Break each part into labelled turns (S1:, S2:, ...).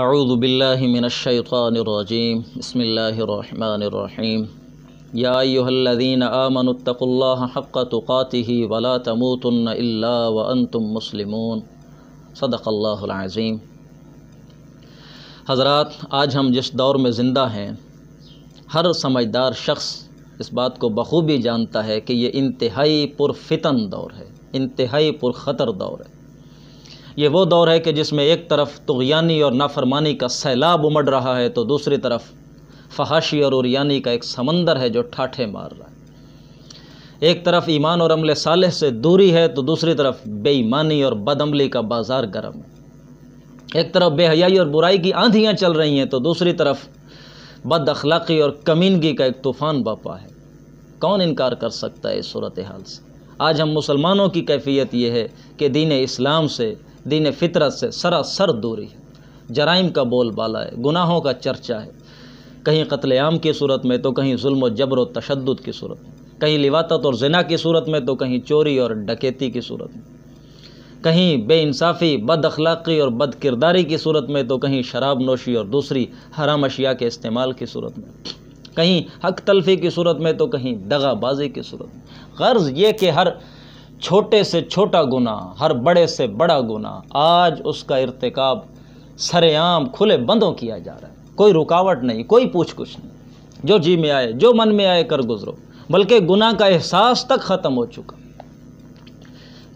S1: अरूबिल्लिमिनशैक़ानरजीम बसमीम यादीन आमनतक़ल्लाक़ तुक़ाति वला तमोतन वन तुम मुसलिम सदक़ल्लाज़ीम हज़रत आज हम जिस दौर में ज़िंदा हैं हर समझदार शख्स इस बात को बखूबी जानता है कि ये इंतहाई पुरफितन दौर है इंतहाई पुरख़तर दौर है ये वो दौर है कि जिसमें एक तरफ तुगयानी और नाफरमानी का सैलाब उमड़ रहा है तो दूसरी तरफ फहाशी और उरियानी का एक समंदर है जो ठाठे मार रहा है एक तरफ ईमान और अमले साल से दूरी है तो दूसरी तरफ बेईमानी और बदअमली का बाज़ार गर्म है एक तरफ बेहयाई और बुराई की आंधियाँ चल रही हैं तो दूसरी तरफ बद अखलाक़ी और कमीनगी का एक तूफ़ान बापा है कौन इनकार कर सकता है इस सूरत हाल से आज हम मुसलमानों की कैफियत यह है कि दीन इस्लाम से दीन फितरत से सरासर दूरी है जराइम का बोलबाला है गुनाहों का चर्चा है कहीं कत्लेआम की सूरत में तो कहीं जुल्म जबर व तशद की सूरत में कहीं लिवातत और जना की सूरत में तो कहीं चोरी और डकैती की सूरत में कहीं बेानसाफ़ी बद अखलाक़ी और बद किरदारी की सूरत में तो कहीं शराब नोशी और दूसरी हराम अशिया के इस्तेमाल की सूरत में कहीं हक तलफ़ी की सूरत में तो कहीं दगाबाजी की सूरत में गर्ज़ ये कि हर छोटे से छोटा गुना हर बड़े से बड़ा गुना आज उसका इरतकब सरेआम खुले बंदों किया जा रहा है कोई रुकावट नहीं कोई पूछ कुछ नहीं जो जी में आए जो मन में आए कर गुजरो बल्कि गुना का एहसास तक ख़त्म हो चुका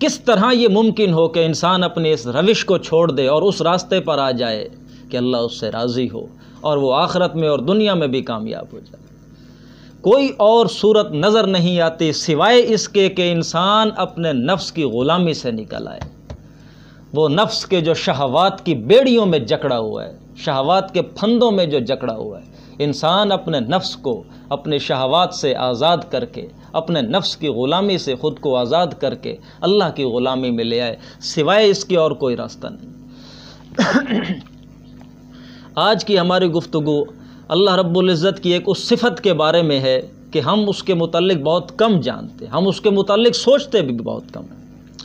S1: किस तरह ये मुमकिन हो कि इंसान अपने इस रविश को छोड़ दे और उस रास्ते पर आ जाए कि अल्लाह उससे राज़ी हो और वो आखरत में और दुनिया में भी कामयाब हो जाए कोई और सूरत नज़र नहीं आती सिवाय इसके कि इंसान अपने नफ्स की ग़ुलामी से निकल आए वो नफ्स के जो शहवात की बेड़ियों में जकड़ा हुआ है शहवात के फंदों में जो जकड़ा हुआ है इंसान अपने नफ्स को अपने शहवात से आज़ाद करके अपने नफ्स की ग़ुलामी से ख़ुद को आज़ाद करके अल्लाह की ग़ुलामी में ले आए सिवाय इसके और कोई रास्ता नहीं आज की हमारी गुफ्तु अल्लाह रब्ज़त की एक उस सिफत के बारे में है कि हम उसके मतलब बहुत कम जानते हम उसके मतलब सोचते भी बहुत कम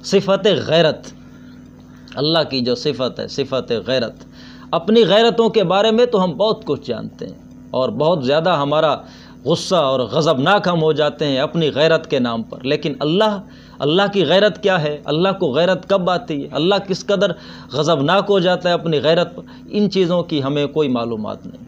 S1: सिफत गैरत अल्लाह की जो सिफत है सिफत गैरत अपनी गैरतों के बारे में तो हम बहुत कुछ जानते हैं और बहुत ज़्यादा हमारा गुस्सा और गज़बनाक हम हो जाते हैं अपनी गैरत के नाम पर लेकिन अल्लाह अल्लाह की गैरत क्या है अल्लाह को गैरत कब आती है अल्लाह किस कदर गज़बनाक हो जाता है अपनी गैरत पर इन चीज़ों की हमें कोई मालूम नहीं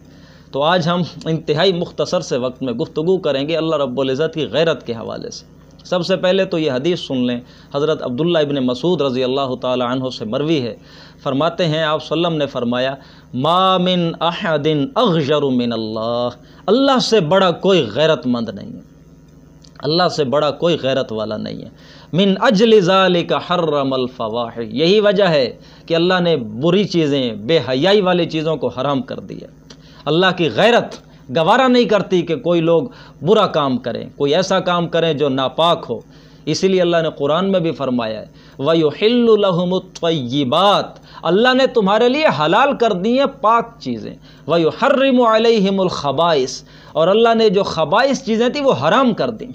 S1: तो आज हम इंतहाई मुख्तसर से वक्त में गुफ्तु करेंगे अल्लाह रब्ज़त की गैरत के हवाले से सबसे पहले तो ये हदीस सुन लें हज़रत अब्दुल्ला इबन मसूद रज़ी अल्लाह तहों से मरवी है फ़रमाते हैं आप सल्लम ने फ़रमाया मामिन अहदिन अगजर मिन अल्लाह अल्लाह से बड़ा कोई गैरतमंद नहीं है अल्लाह से बड़ा कोई गैरत वाला नहीं है मिन अजल का हर फवाह यही वजह है कि अल्लाह ने बुरी चीज़ें बेहयाई वाली चीज़ों को हराम कर दिया अल्लाह की गैरत गवारा नहीं करती कि कोई लोग बुरा काम करें कोई ऐसा काम करें जो नापाक हो इसीलिए अल्लाह ने कुरान में भी फरमाया है वयुहिल्लहमतबात अल्लाह ने तुम्हारे लिए हलाल कर दी है पाक चीज़ें वयुहर्रम अलहमलखबाइस और अल्लाह ने जो खबाइस चीज़ें थी वो हराम कर दी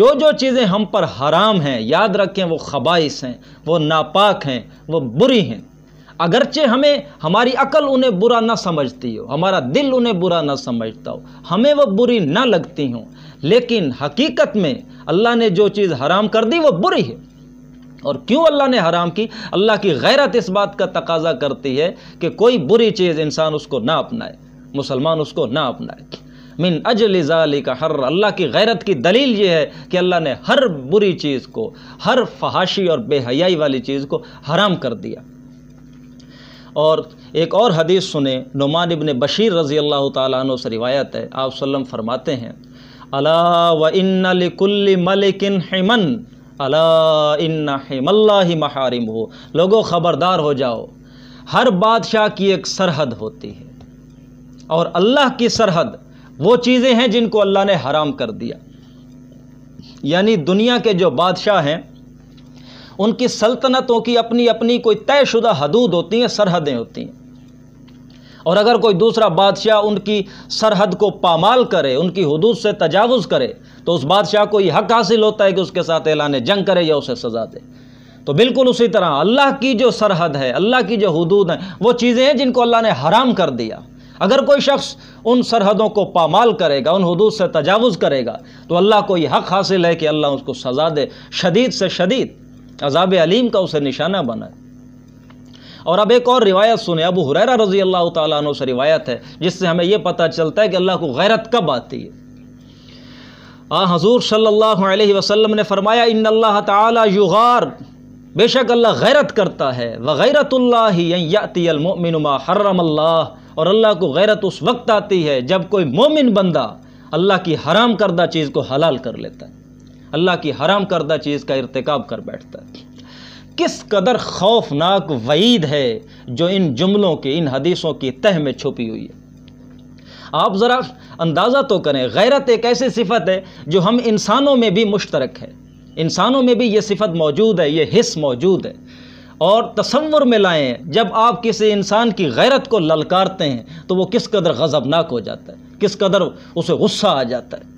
S1: जो जो चीज़ें हम पर हराम हैं याद रखें वो खबाइस हैं वो नापाक हैं वो बुरी हैं अगरचे हमें हमारी अकल उन्हें बुरा ना समझती हो हमारा दिल उन्हें बुरा ना समझता हो हमें वो बुरी ना लगती हो लेकिन हकीकत में अल्लाह ने जो चीज़ हराम कर दी वो बुरी है और क्यों अल्लाह ने हराम की अल्लाह की गैरत इस बात का तकाजा करती है कि कोई बुरी चीज़ इंसान उसको ना अपनाए मुसलमान उसको ना अपनाए मिन अजल का हर अल्लाह की गैरत की दलील ये है कि अल्लाह ने हर बुरी चीज़ को हर फहाशी और बेहयाई वाली चीज़ को हराम कर दिया और एक और हदीस सुने नुमान इबन बशीर रज़ी अल्लाह तु से रिवायत है आप सल्लम फरमाते हैं अला व इन लिकुल्ल मलिकिन हेमन अला इन हेमल्ला ही महारिम हो लोगों ख़बरदार हो जाओ हर बादशाह की एक सरहद होती है और अल्लाह की सरहद वो चीज़ें हैं जिनको अल्लाह ने हराम कर दिया यानी दुनिया के जो बादशाह हैं उनकी सल्तनतों की अपनी अपनी कोई तयशुदा हदूद होती हैं सरहदें होती हैं और अगर कोई दूसरा बादशाह उनकी सरहद को पामाल करे उनकी हदूद से तजावज़ करे तो उस बादशाह को यह हक हासिल होता है कि उसके साथ ऐलान जंग करे या उसे सजा दे तो बिल्कुल उसी तरह अल्लाह की जो सरहद है अल्लाह की जो हदूद हैं वो चीज़ें हैं जिनको अल्लाह ने हराम कर दिया अगर कोई शख्स उन सरहदों को पामाल करेगा उन हदूद से तजावज़ करेगा तो अल्लाह को ये हक हासिल है कि अल्लाह उसको सजा दे शदीद से शदीद अजाब अलीम का उसे निशाना बनाए और अब एक और रिवायत सुने अबू हुरैरा रजी अल्लाह तु से रिवायत है जिससे हमें यह पता चलता है कि अल्लाह को गैरत कब आती है आ हाँ, हजूर सल्लल्लाहु अलैहि वसल्लम ने फरमाया इन अल्लाह तुगार बेशक अल्लाह गैरत करता है व गैरतल्लातिमिनमा हर्रम अल्लाह और अल्लाह को गैरत उस वक्त आती है जब कोई मोमिन बंदा अल्लाह की हराम करदा चीज़ को हलाल कर लेता है अल्लाह की हराम करदा चीज़ का इरतकब कर बैठता है किस कदर खौफनाक वईद है जो इन जुमलों की इन हदीसों की तह में छुपी हुई है आप ज़रा अंदाज़ा तो करें गैरत एक ऐसी सिफत है जो हम इंसानों में भी मुश्तरक है इंसानों में भी ये सिफत मौजूद है ये हिस्स मौजूद है और तस्वुर में लाएं जब आप किसी इंसान की गैरत को ललकारते हैं तो वो किस कदर गज़बनाक हो जाता है किस कदर उसे गुस्सा आ जाता है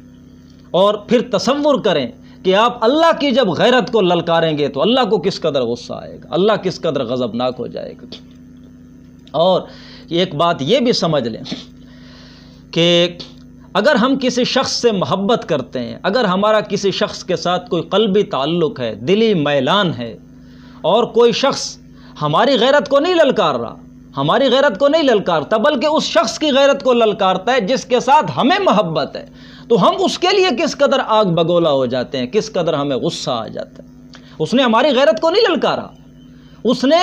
S1: और फिर तसवुर करें कि आप अल्लाह की जब गैरत को ललकारेंगे तो अल्लाह को किस कदर गुस्सा आएगा अल्लाह किस कदर गज़बनाक हो जाएगा और एक बात ये भी समझ लें कि अगर हम किसी शख्स से मोहब्बत करते हैं अगर हमारा किसी शख्स के साथ कोई कल्बी ताल्लुक़ है दिली मैलान है और कोई शख्स हमारी गैरत को नहीं ललकार रहा हमारी गैरत को नहीं ललकारता बल्कि उस शख्स की गैरत को ललकारता है जिसके साथ हमें मोहब्बत है तो हम उसके लिए किस कदर आग बगोला हो जाते हैं किस कदर हमें गुस्सा आ जाता है उसने हमारी गैरत को नहीं ललकारा उसने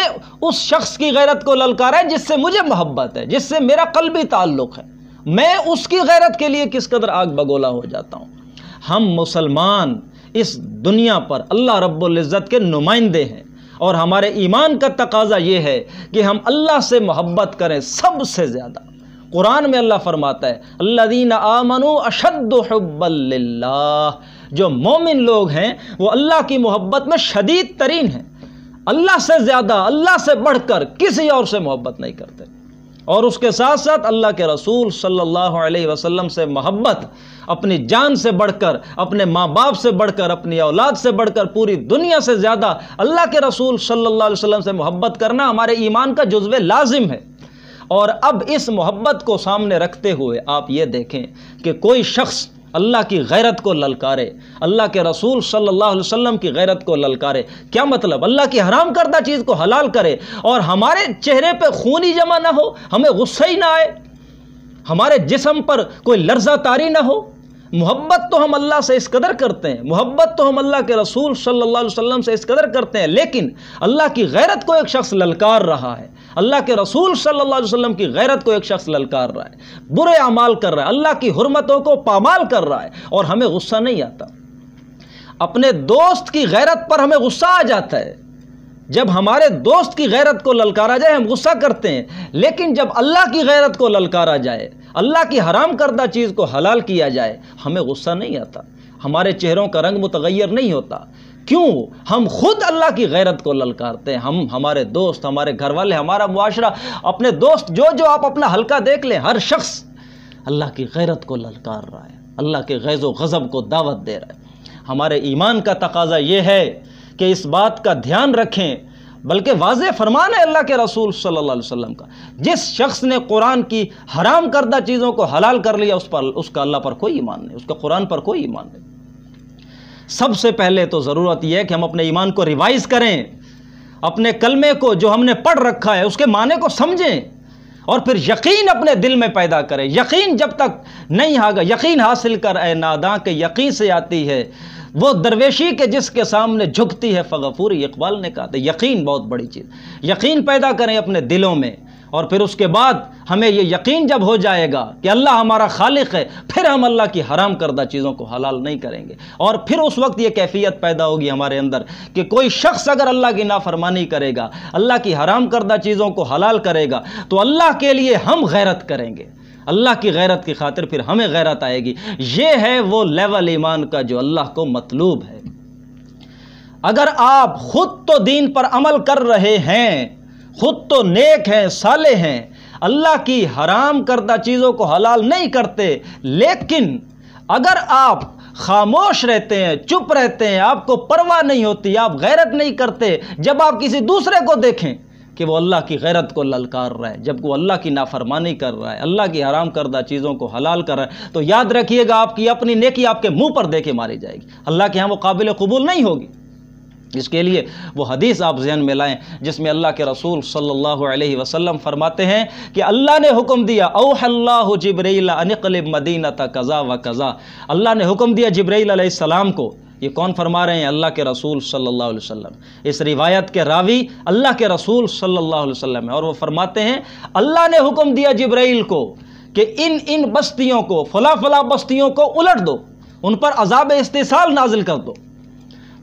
S1: उस शख्स की गैरत को ललकारा है जिससे मुझे मोहब्बत है जिससे मेरा कलबी ताल्लुक है मैं उसकी गैरत के लिए किस कदर आग बगोला हो जाता हूँ हम मुसलमान इस दुनिया पर अल्लाह रब्बुल्ज़त के नुमाइंदे हैं और हमारे ईमान का तकाजा ये है कि हम अल्लाह से मोहब्बत करें सबसे ज़्यादा कुरान में अल्लाह फरमाता है अल्लादीन आमनु अशद्ला जो मोमिन लोग हैं वो अल्लाह की मोहब्बत में शदीद तरीन हैं अल्लाह से ज़्यादा अल्लाह से बढ़कर किसी और से मोहब्बत नहीं करते और उसके साथ साथ अल्लाह के रसूल सल्लल्लाहु अलैहि वसल्लम से मोहब्बत अपनी जान से बढ़कर अपने माँ बाप से बढ़कर अपनी औलाद से बढ़कर पूरी दुनिया से ज़्यादा अल्लाह के रसूल सल्लल्लाहु अलैहि वसल्लम से मोहब्बत करना हमारे ईमान का जुज्व लाजिम है और अब इस मोहब्बत को सामने रखते हुए आप ये देखें कि कोई शख्स अल्लाह की गैरत को ललकारे अल्लाह के रसूल सल्लल्लाहु अलैहि वसल्लम की गैरत को ललकारे क्या मतलब अल्लाह की हराम करदा चीज़ को हलाल करे और हमारे चेहरे पे खून ही जमा ना हो हमें गुस्सा ही ना आए हमारे जिसम पर कोई लर्जा तारी ना हो मोहब्बत तो हम अल्लाह से इस कदर करते हैं मोहब्बत तो हम अल्लाह के रसूल सल्लल्लाहु अलैहि वसल्लम से इस कदर करते हैं लेकिन अल्लाह की गैरत को एक शख्स ललकार रहा है अल्लाह के रसूल सल्लल्लाहु अलैहि वसल्लम की गैरत को एक शख्स ललकार रहा है बुरे अमाल कर रहा है अल्लाह की हरमतों को पामाल कर रहा है और हमें गुस्सा नहीं आता अपने दोस्त की गैरत पर हमें गुस्सा आ जाता है जब हमारे दोस्त की गैरत को ललकारा जाए हम गुस्सा करते हैं लेकिन जब अल्लाह की गैरत को ललकारा जाए अल्लाह की हराम करदा चीज़ को हलाल किया जाए हमें गुस्सा नहीं आता हमारे चेहरों का रंग मुतगैर नहीं होता क्यों हम खुद अल्लाह की गैरत को ललकारते हैं हम हमारे दोस्त हमारे घर वाले हमारा मुआशरा अपने दोस्त जो जो आप अपना हल्का देख लें हर शख्स अल्लाह की गैरत को ललकार रहा है अल्लाह के गैज़ गज़ब को दावत दे रहा है हमारे ईमान का तकाजा ये है कि इस बात का ध्यान रखें बल्कि वाज फरमान है अल्लाह के रसूल सल्लल्लाहु अलैहि वसल्लम का जिस शख्स ने कुरान की हराम करदा चीज़ों को हलाल कर लिया उस पर उसका अल्लाह पर कोई ईमान नहीं उसका कुरान पर कोई ईमान नहीं सबसे पहले तो ज़रूरत यह है कि हम अपने ईमान को रिवाइज करें अपने कलमे को जो हमने पढ़ रखा है उसके माने को समझें और फिर यकीन अपने दिल में पैदा करें यकीन जब तक नहीं आगा यकीन हासिल कर ए नादा के यकीन से आती है वो दरवेशी के जिसके सामने झुकती है फ़गफ़ूरी इकबाल ने कहा था यकीन बहुत बड़ी चीज़ यकीन पैदा करें अपने दिलों में और फिर उसके बाद हमें ये यकीन जब हो जाएगा कि अल्लाह हमारा खालिक है फिर हम अल्लाह की हराम करदा चीज़ों को हलाल नहीं करेंगे और फिर उस वक्त ये कैफियत पैदा होगी हमारे अंदर कि कोई शख्स अगर अल्लाह की नाफरमानी करेगा अल्लाह की हराम करदा चीज़ों को हलाल करेगा तो अल्लाह के लिए हम गैरत करेंगे अल्लाह की गैरत की खातिर फिर हमें गैरत आएगी ये है वो लेवल ईमान का जो अल्लाह को मतलूब है अगर आप खुद तो दीन पर अमल कर रहे हैं खुद तो नेक हैं साले हैं अल्लाह की हराम करदा चीज़ों को हलाल नहीं करते लेकिन अगर आप खामोश रहते हैं चुप रहते हैं आपको परवाह नहीं होती आप गैरत नहीं करते जब आप किसी दूसरे को देखें कि वो अल्लाह की गैरत को ललकार रहा है जब वो अल्लाह की नाफरमानी कर रहा है अल्लाह की हराम करदा चीज़ों को हलाल कर रहा है तो याद रखिएगा आपकी अपनी नेकी आपके मुंह पर देखे मारी जाएगी अल्लाह के यहाँ वो काबिल कबूल नहीं होगी इसके लिए वो हदीस आप जहन में लाएं जिसमें अल्लाह के रसूल सल्लल्लाहु अलैहि वसल्लम फरमाते हैं कि अल्लाह ने हुक्म दिया ओह जब्रैल अनिकल मदीना कज़ा व कज़ा अल्लाह ने हुक्म दिया जब्रैल सलाम को ये कौन फरमा रहे हैं अल्लाह के रसूल सल्लल्लाहु अलैहि वसल्लम इस रिवायत के रावी अल्लाह के रसूल सल्लल्लाहु अलैहि वसल्लम है और वो फरमाते हैं अल्लाह ने हुक्म दिया जब्राइल को कि इन इन बस्तियों को फला फला बस्तियों को उलट दो उन पर अजाब इस्तेसाल नाजिल कर दो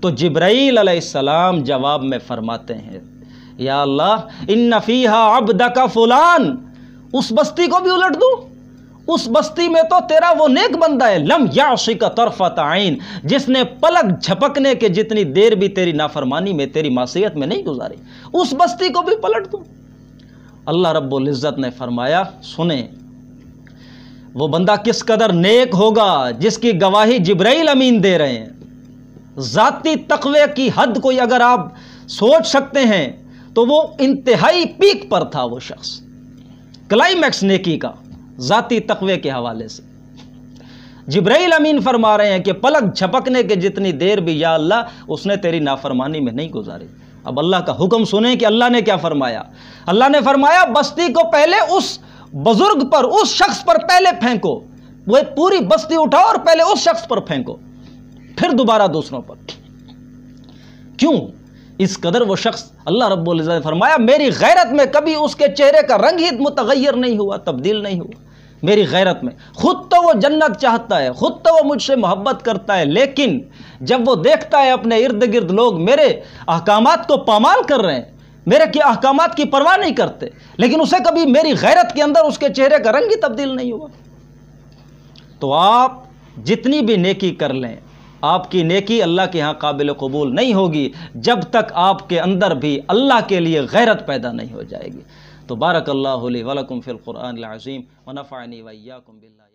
S1: तो जब्राईल अलैहिस्सलाम जवाब में फरमाते हैं या अल्लाह इन नफ़ीहा अबदा का फुलान उस बस्ती को भी उलट दूं उस बस्ती में तो तेरा वो नेक बंदा है लम याशी का तरफत आइन जिसने पलक झपकने के जितनी देर भी तेरी नाफरमानी में तेरी मासीत में नहीं गुजारी उस बस्ती को भी पलट दूं अल्लाह इज़्ज़त ने फरमाया सुने वो बंदा किस कदर नेक होगा जिसकी गवाही जिब्राइल अमीन दे रहे हैं ज़ाती तकवे की हद कोई अगर आप सोच सकते हैं तो वो इंतहाई पीक पर था वो शख्स क्लाइमैक्स नेकी का ज़ाती तकवे के हवाले से जिब्राइल अमीन फरमा रहे हैं कि पलक झपकने के जितनी देर भी या अल्लाह उसने तेरी नाफरमानी में नहीं गुजारी अब अल्लाह का हुक्म सुने कि अल्लाह ने क्या फरमाया अल्लाह ने फरमाया बस्ती को पहले उस बुजुर्ग पर उस शख्स पर पहले फेंको वह पूरी बस्ती उठाओ और पहले उस शख्स पर फेंको फिर दोबारा दूसरों पर क्यों इस कदर वो शख्स अल्लाह रब्बुल ने फरमाया मेरी गैरत में कभी उसके चेहरे का रंग ही मुतगैर नहीं हुआ तब्दील नहीं हुआ मेरी गैरत में खुद तो वो जन्नत चाहता है खुद तो वो मुझसे मोहब्बत करता है लेकिन जब वो देखता है अपने इर्द गिर्द लोग मेरे अहकाम को पामाल कर रहे हैं मेरे के अहकाम की परवाह नहीं करते लेकिन उसे कभी मेरी गैरत के अंदर उसके चेहरे का रंग ही तब्दील नहीं हुआ तो आप जितनी भी नेकी कर लें आपकी नेकी अल्लाह के यहाँ काबिल कबूल नहीं होगी जब तक आपके अंदर भी अल्लाह के लिए गैरत पैदा नहीं हो जाएगी तो बारक अल्लाह फ़िलकुर अज़ीम वनफ़ानी वैया बिल्ला